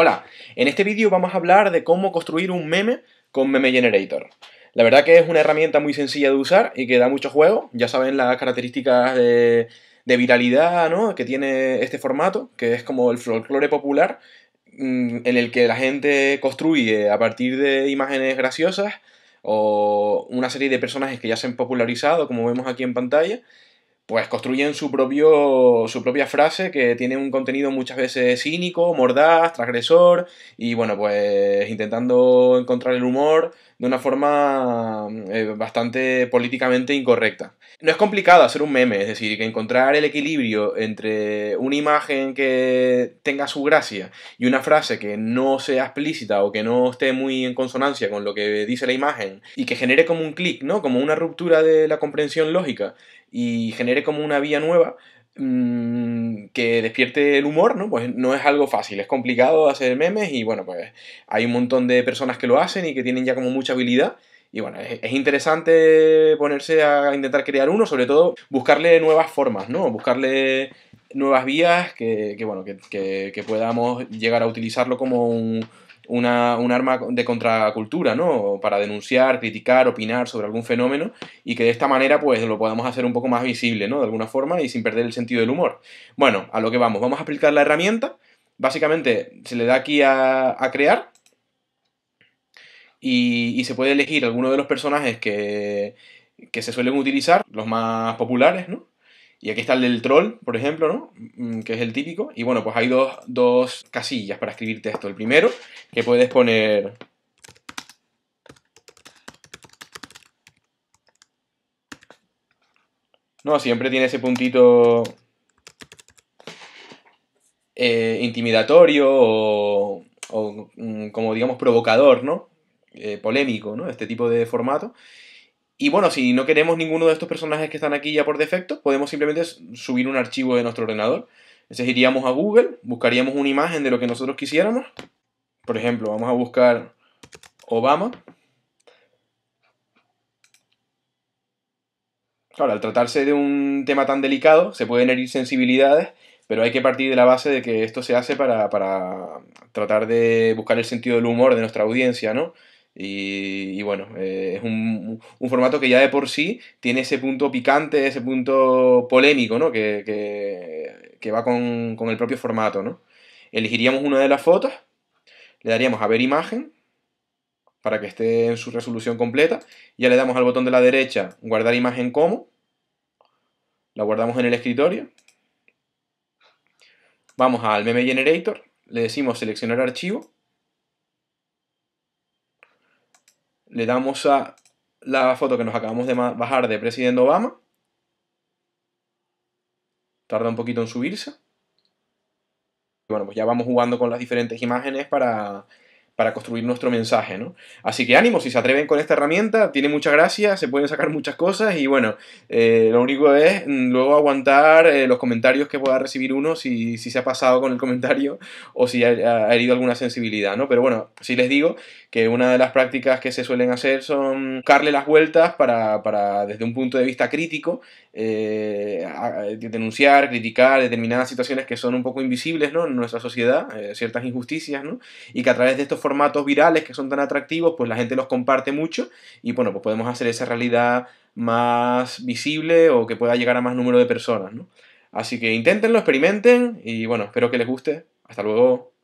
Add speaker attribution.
Speaker 1: Hola, en este vídeo vamos a hablar de cómo construir un meme con Meme Generator. La verdad que es una herramienta muy sencilla de usar y que da mucho juego. Ya saben las características de, viralidad ¿no? que tiene este formato, que es como el folclore popular, mm, en el que la gente construye a partir de imágenes graciosas o una serie de personajes que ya se han popularizado, como vemos aquí en pantalla, pues construyen su, propio, su propia frase que tiene un contenido muchas veces cínico, mordaz, transgresor y bueno, pues intentando encontrar el humor de una forma eh, bastante políticamente incorrecta. No es complicado hacer un meme, es decir, que encontrar el equilibrio entre una imagen que tenga su gracia y una frase que no sea explícita o que no esté muy en consonancia con lo que dice la imagen y que genere como un clic, ¿no? Como una ruptura de la comprensión lógica y genere como una vía nueva, Mm, que despierte el humor, ¿no? Pues no es algo fácil, es complicado hacer memes y bueno, pues hay un montón de personas que lo hacen y que tienen ya como mucha habilidad. Y bueno, es, interesante ponerse a intentar crear uno, sobre todo buscarle nuevas formas, ¿no? Buscarle nuevas vías que, bueno, que podamos llegar a utilizarlo como un, una, un arma de contracultura, ¿no? Para denunciar, criticar, opinar sobre algún fenómeno y que de esta manera pues lo podamos hacer un poco más visible, ¿no? De alguna forma y sin perder el sentido del humor. Bueno, a lo que vamos. Vamos a aplicar la herramienta. Básicamente se le da aquí a, crear y, y, se puede elegir alguno de los personajes que, que se suelen utilizar, los más populares, ¿no? Y aquí está el del troll, por ejemplo, ¿no? Mm, que es el típico. Y bueno, pues hay dos, casillas para escribir texto. El primero, que puedes poner No, siempre tiene ese puntito eh, intimidatorio o, mm, como digamos provocador, ¿no? Eh, polémico, ¿no? Este tipo de formato. Y bueno, si no queremos ninguno de estos personajes que están aquí ya por defecto, podemos simplemente subir un archivo de nuestro ordenador. Entonces iríamos a Google, buscaríamos una imagen de lo que nosotros quisiéramos. Por ejemplo, vamos a buscar Obama. Claro, al tratarse de un tema tan delicado, se pueden herir sensibilidades, pero hay que partir de la base de que esto se hace para, para tratar de buscar el sentido del humor de nuestra audiencia, ¿no? Y, bueno, eh, es un, formato que ya de por sí tiene ese punto picante, ese punto polémico, ¿no? Que, va con, el propio formato, Elegiríamos una de las fotos, le daríamos a ver imagen, para que esté en su resolución completa. Ya le damos al botón de la derecha guardar imagen como. La guardamos en el escritorio. Vamos al meme generator, le decimos seleccionar archivo le damos a la foto que nos acabamos de bajar de presidente Obama. Tarda un poquito en subirse. bueno, pues ya vamos jugando con las diferentes imágenes para para construir nuestro mensaje, ¿no? Así que ánimo, si se atreven con esta herramienta, tiene mucha gracia, se pueden sacar muchas cosas y bueno, eh, lo único es mm, luego aguantar eh, los comentarios que pueda recibir uno si, se ha pasado con el comentario o si ha, herido alguna sensibilidad, ¿no? Pero bueno, si les digo que una de las prácticas que se suelen hacer son buscarle las vueltas para, desde un punto de vista crítico, eh, denunciar, criticar determinadas situaciones que son un poco invisibles, ¿no? En nuestra sociedad, ciertas injusticias, ¿no? Y que a través de estos formatos virales que son tan atractivos, pues la gente los comparte mucho y bueno, pues podemos hacer esa realidad más visible o que pueda llegar a más número de personas, ¿no? Así que inténtenlo, experimenten y bueno, espero que les guste. Hasta luego.